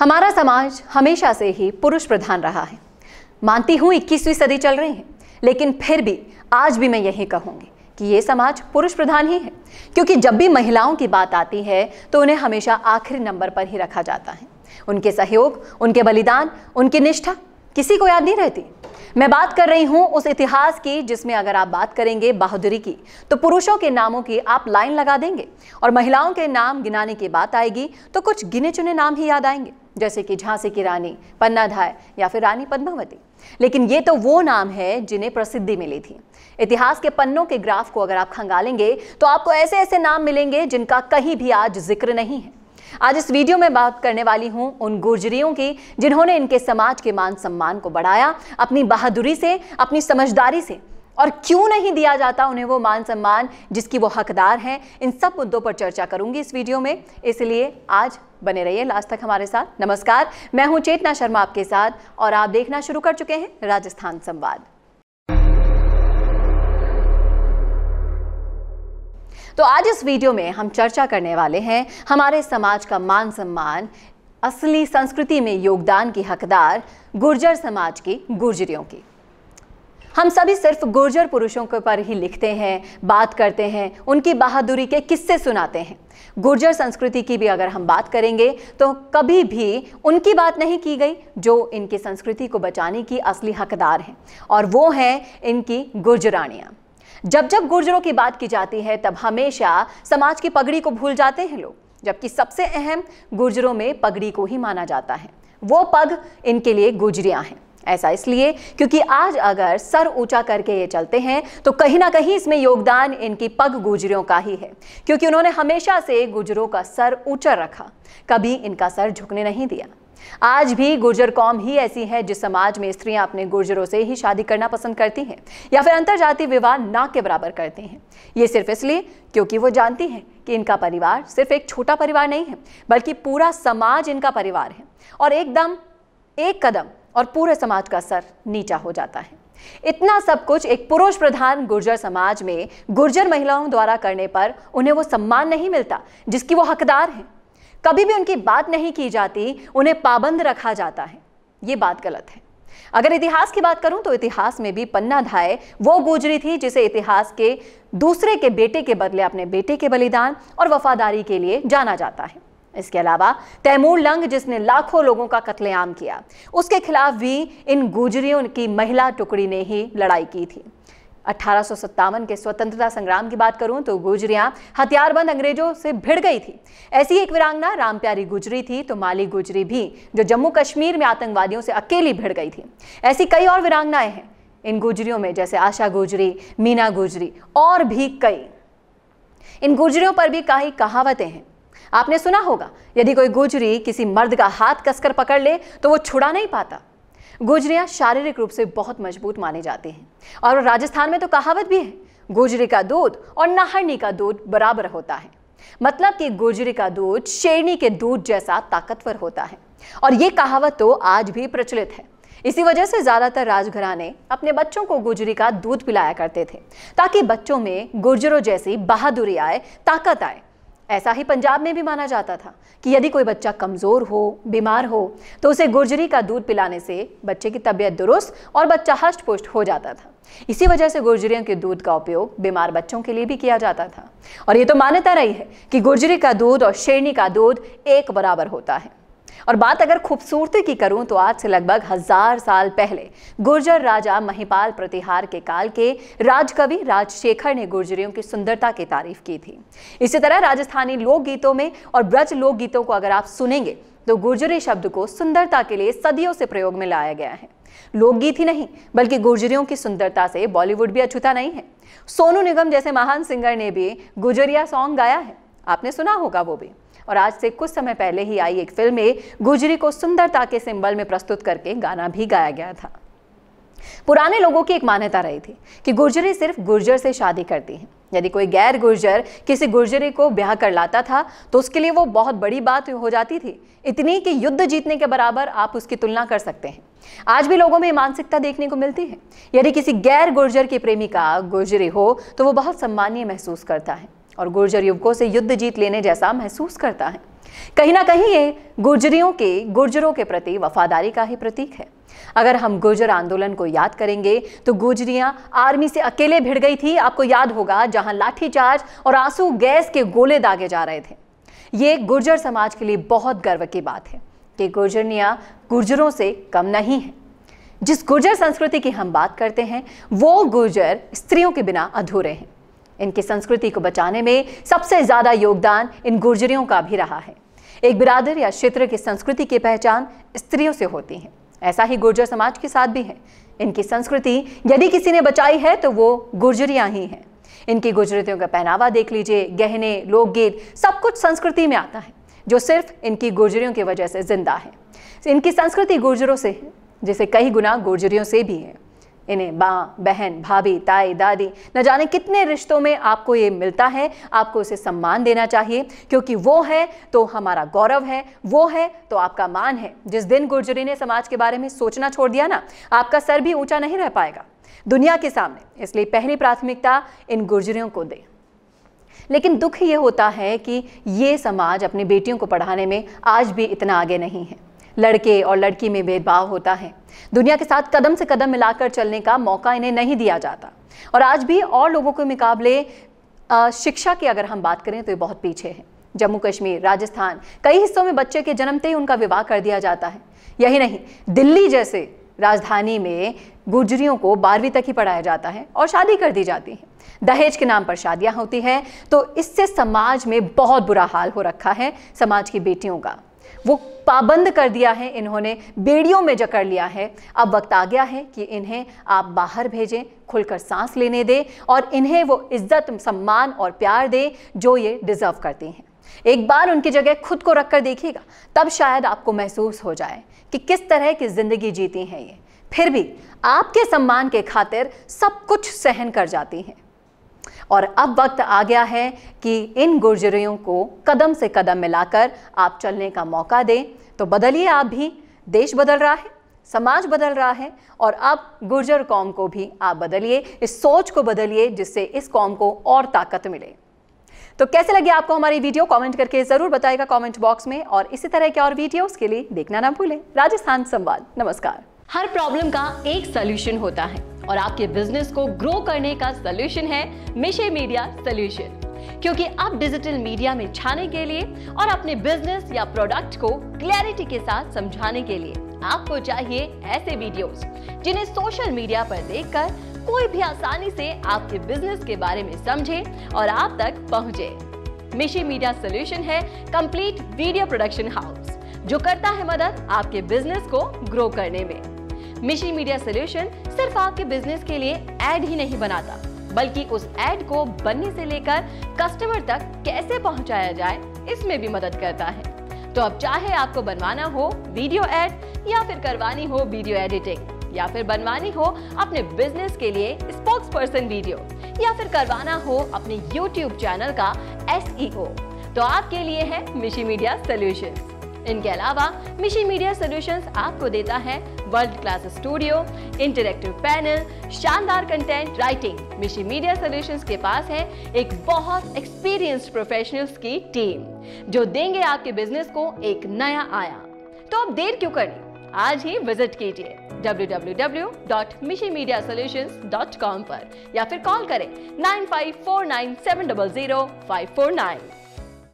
हमारा समाज हमेशा से ही पुरुष प्रधान रहा है मानती हूँ इक्कीसवीं सदी चल रही है लेकिन फिर भी आज भी मैं यही कहूँगी कि ये समाज पुरुष प्रधान ही है क्योंकि जब भी महिलाओं की बात आती है तो उन्हें हमेशा आखिरी नंबर पर ही रखा जाता है उनके सहयोग उनके बलिदान उनकी निष्ठा किसी को याद नहीं रहती मैं बात कर रही हूँ उस इतिहास की जिसमें अगर आप बात करेंगे बहादुरी की तो पुरुषों के नामों की आप लाइन लगा देंगे और महिलाओं के नाम गिनाने की बात आएगी तो कुछ गिने चुने नाम ही याद आएंगे जैसे कि झांसी की रानी पन्नाधाय या फिर रानी पद्मावती लेकिन ये तो वो नाम है जिन्हें प्रसिद्धि मिली थी इतिहास के पन्नों के ग्राफ को अगर आप खंगालेंगे तो आपको ऐसे ऐसे नाम मिलेंगे जिनका कहीं भी आज जिक्र नहीं है आज इस वीडियो में बात करने वाली हूं उन गुर्जरियों की जिन्होंने इनके समाज के मान सम्मान को बढ़ाया अपनी बहादुरी से अपनी समझदारी से और क्यों नहीं दिया जाता उन्हें वो मान सम्मान जिसकी वो हकदार हैं इन सब मुद्दों पर चर्चा करूंगी इस वीडियो में इसलिए आज बने रहिए लास्ट तक हमारे साथ नमस्कार मैं हूं चेतना शर्मा आपके साथ और आप देखना शुरू कर चुके हैं राजस्थान संवाद तो आज इस वीडियो में हम चर्चा करने वाले हैं हमारे समाज का मान सम्मान असली संस्कृति में योगदान की हकदार गुर्जर समाज की गुर्जरियों की हम सभी सिर्फ गुर्जर पुरुषों के पर ही लिखते हैं बात करते हैं उनकी बहादुरी के किस्से सुनाते हैं गुर्जर संस्कृति की भी अगर हम बात करेंगे तो कभी भी उनकी बात नहीं की गई जो इनकी संस्कृति को बचाने की असली हकदार हैं और वो हैं इनकी गुर्जरानियाँ जब जब गुर्जरों की बात की जाती है तब हमेशा समाज की पगड़ी को भूल जाते हैं लोग जबकि सबसे अहम गुर्जरों में पगड़ी को ही माना जाता है वो पग इनके लिए गुजरियाँ हैं ऐसा इसलिए क्योंकि आज अगर सर ऊंचा करके ये चलते हैं तो कहीं ना कहीं इसमें योगदान इनकी पग गुजरियों का ही है क्योंकि उन्होंने हमेशा से गुजरों का सर ऊंचा रखा कभी इनका सर झुकने नहीं दिया आज भी गुर्जर कौम ही ऐसी है जिस समाज में स्त्रियां अपने गुर्जरों से ही शादी करना पसंद करती हैं या फिर जातीय विवाह ना के बराबर करते हैं ये सिर्फ इसलिए क्योंकि वो जानती हैं कि इनका परिवार सिर्फ एक छोटा परिवार नहीं है बल्कि पूरा समाज इनका परिवार है और एकदम एक कदम और पूरे समाज का सर नीचा हो जाता है इतना सब कुछ एक पुरुष प्रधान गुर्जर समाज में गुर्जर महिलाओं द्वारा करने पर उन्हें वो सम्मान नहीं मिलता जिसकी वो हकदार हैं कभी भी उनकी बात नहीं की जाती उन्हें पाबंद रखा जाता है ये बात गलत है अगर इतिहास की बात करूं तो इतिहास में भी पन्ना धाय वो गुजरी थी जिसे इतिहास के दूसरे के बेटे के बदले अपने बेटे के बलिदान और वफादारी के लिए जाना जाता है इसके अलावा तैमूर लंग जिसने लाखों लोगों का कत्लेआम किया उसके खिलाफ भी इन गुजरियों की महिला टुकड़ी ने ही लड़ाई की थी अठारह के स्वतंत्रता संग्राम की बात करूं तो गुजरियां हथियारबंद अंग्रेजों से भिड़ गई थी ऐसी एक वीरांगना रामप्यारी गुजरी थी तो माली गुजरी भी जो जम्मू कश्मीर में आतंकवादियों से अकेली भिड़ गई थी ऐसी कई और वीरांगनाएं हैं इन गुजरियों में जैसे आशा गुजरी मीना गुजरी और भी कई इन गुजरियों पर भी कई कहावतें हैं आपने सुना होगा यदि कोई गुजरी किसी मर्द का हाथ कसकर पकड़ ले तो वो छुड़ा नहीं पाता गुजरियां शारीरिक रूप से बहुत मजबूत माने जाते हैं और राजस्थान में तो कहावत भी है गुजरी का दूध और नाहरनी का दूध बराबर होता है मतलब कि गुजरी का दूध शेरनी के दूध जैसा ताकतवर होता है और ये कहावत तो आज भी प्रचलित है इसी वजह से ज़्यादातर राजघराने अपने बच्चों को गुजरी का दूध पिलाया करते थे ताकि बच्चों में गुर्जरों जैसी बहादुरी आए ताकत आए ऐसा ही पंजाब में भी माना जाता था कि यदि कोई बच्चा कमज़ोर हो बीमार हो तो उसे गुर्जरी का दूध पिलाने से बच्चे की तबीयत दुरुस्त और बच्चा हष्ट पुष्ट हो जाता था इसी वजह से गुर्जरियों के दूध का उपयोग बीमार बच्चों के लिए भी किया जाता था और ये तो मान्यता रही है कि गुर्जरी का दूध और शेरनी का दूध एक बराबर होता है और बात अगर खूबसूरती की करूं तो आज से लगभग हजार साल पहले गुर्जर राजा महिपाल प्रतिहार के काल के राजकवि राजशेखर ने गुर्जरियों की सुंदरता की तारीफ की थी इसी तरह राजस्थानी लोकगीतों में और ब्रज लोकगीतों को अगर आप सुनेंगे तो गुर्जरी शब्द को सुंदरता के लिए सदियों से प्रयोग में लाया गया है लोकगीत ही नहीं बल्कि गुर्जरियों की सुंदरता से बॉलीवुड भी अछूता नहीं है सोनू निगम जैसे महान सिंगर ने भी गुजरिया सॉन्ग गाया है आपने सुना होगा वो भी और आज से कुछ समय पहले ही आई एक फिल्म में गुजरी को सुंदरता के सिंबल में प्रस्तुत करके गाना भी गाया गया था पुराने लोगों की एक मान्यता रही थी कि गुर्जरी सिर्फ गुर्जर से शादी करती हैं यदि कोई गैर गुर्जर किसी गुर्जरी को ब्याह कर लाता था तो उसके लिए वो बहुत बड़ी बात हो जाती थी इतनी कि युद्ध जीतने के बराबर आप उसकी तुलना कर सकते हैं आज भी लोगों में मानसिकता देखने को मिलती है यदि किसी गैर गुर्जर की प्रेमिका गुर्जरी हो तो वो बहुत सम्मानीय महसूस करता है और गुर्जर युवकों से युद्ध जीत लेने जैसा महसूस करता है कहीं ना कहीं ये गुर्जरियों के गुर्जरों के प्रति वफादारी का ही प्रतीक है अगर हम गुर्जर आंदोलन को याद करेंगे तो गुर्जरियां आर्मी से अकेले भिड़ गई थी आपको याद होगा जहां लाठीचार्ज और आंसू गैस के गोले दागे जा रहे थे ये गुर्जर समाज के लिए बहुत गर्व की बात है कि गुर्जरियां गुर्जरों से कम नहीं है जिस गुर्जर संस्कृति की हम बात करते हैं वो गुर्जर स्त्रियों के बिना अधूरे हैं इनकी संस्कृति को बचाने में सबसे ज़्यादा योगदान इन गुर्जरियों का भी रहा है एक बिरादर या क्षेत्र की संस्कृति की पहचान स्त्रियों से होती है ऐसा ही गुर्जर समाज के साथ भी है इनकी संस्कृति यदि किसी ने बचाई है तो वो गुर्जरियाँ ही हैं इनकी गुजरतियों का पहनावा देख लीजिए गहने लोकगीत सब कुछ संस्कृति में आता है जो सिर्फ इनकी गुर्जरियों की वजह से जिंदा है इनकी संस्कृति गुर्जरों से है जिसे कई गुना गुर्जरियों से भी है इन्हें माँ बहन भाभी ताई दादी न जाने कितने रिश्तों में आपको ये मिलता है आपको उसे सम्मान देना चाहिए क्योंकि वो है तो हमारा गौरव है वो है तो आपका मान है जिस दिन गुर्जरी ने समाज के बारे में सोचना छोड़ दिया ना आपका सर भी ऊंचा नहीं रह पाएगा दुनिया के सामने इसलिए पहली प्राथमिकता इन गुर्जरियों को दें लेकिन दुख ये होता है कि ये समाज अपनी बेटियों को पढ़ाने में आज भी इतना आगे नहीं है लड़के और लड़की में भेदभाव होता है दुनिया के साथ कदम से कदम मिलाकर चलने का मौका इन्हें नहीं दिया जाता और आज भी और लोगों के मुकाबले शिक्षा की अगर हम बात करें तो ये बहुत पीछे है जम्मू कश्मीर राजस्थान कई हिस्सों में बच्चे के जन्मते ही उनका विवाह कर दिया जाता है यही नहीं दिल्ली जैसे राजधानी में गुजरियों को बारहवीं तक ही पढ़ाया जाता है और शादी कर दी जाती है दहेज के नाम पर शादियां होती हैं तो इससे समाज में बहुत बुरा हाल हो रखा है समाज की बेटियों का वो पाबंद कर दिया है इन्होंने बेड़ियों में जकड़ लिया है अब वक्त आ गया है कि इन्हें आप बाहर भेजें खुलकर सांस लेने दें और इन्हें वो इज्जत सम्मान और प्यार दें जो ये डिज़र्व करते हैं एक बार उनकी जगह खुद को रखकर देखिएगा तब शायद आपको महसूस हो जाए कि किस तरह की ज़िंदगी जीती हैं ये फिर भी आपके सम्मान के खातिर सब कुछ सहन कर जाती हैं और अब वक्त आ गया है कि इन गुर्जरियों को कदम से कदम मिलाकर आप चलने का मौका दें तो बदलिए आप भी देश बदल रहा है समाज बदल रहा है और अब गुर्जर कौम को भी आप बदलिए इस सोच को बदलिए जिससे इस कौम को और ताकत मिले तो कैसे लगे आपको हमारी वीडियो कमेंट करके ज़रूर बताएगा कमेंट बॉक्स में और इसी तरह के और वीडियोस के लिए देखना ना भूलें राजस्थान संवाद नमस्कार हर प्रॉब्लम का एक सोल्यूशन होता है और आपके बिजनेस को ग्रो करने का सोल्यूशन है मिशे मीडिया सोल्यूशन क्योंकि आप डिजिटल मीडिया में छाने के लिए और अपने बिजनेस या प्रोडक्ट को क्लैरिटी के साथ समझाने के लिए आपको चाहिए ऐसे वीडियोस जिन्हें सोशल मीडिया पर देखकर कोई भी आसानी से आपके बिजनेस के बारे में समझे और आप तक पहुंचे मिशी मीडिया सोल्यूशन है कंप्लीट वीडियो प्रोडक्शन हाउस जो करता है मदद आपके बिजनेस को ग्रो करने में मिशन मीडिया सोल्यूशन सिर्फ आपके बिजनेस के लिए एड ही नहीं बनाता बल्कि उस एड को बनने से लेकर कस्टमर तक कैसे पहुंचाया जाए इसमें भी मदद करता है तो अब चाहे आपको बनवाना हो वीडियो एड या फिर करवानी हो वीडियो एडिटिंग या फिर बनवानी हो अपने बिजनेस के लिए स्पोक्स पर्सन वीडियो या फिर करवाना हो अपने यूट्यूब चैनल का एस e तो आपके लिए है मिशी मीडिया सोल्यूशन इनके अलावा मिशी मीडिया सोल्यूशन आपको देता है world class studio interactive panel शानदार content writing Mishi media solution के पास है एक बहुत एक्सपीरियंस्ड प्रोफेशनल्स की टीम जो देंगे आपके बिजनेस को एक नया आया तो आप देर क्यों करें आज ही विजिट कीजिए www.mishimediasolutions.com पर या फिर कॉल करें 9549700549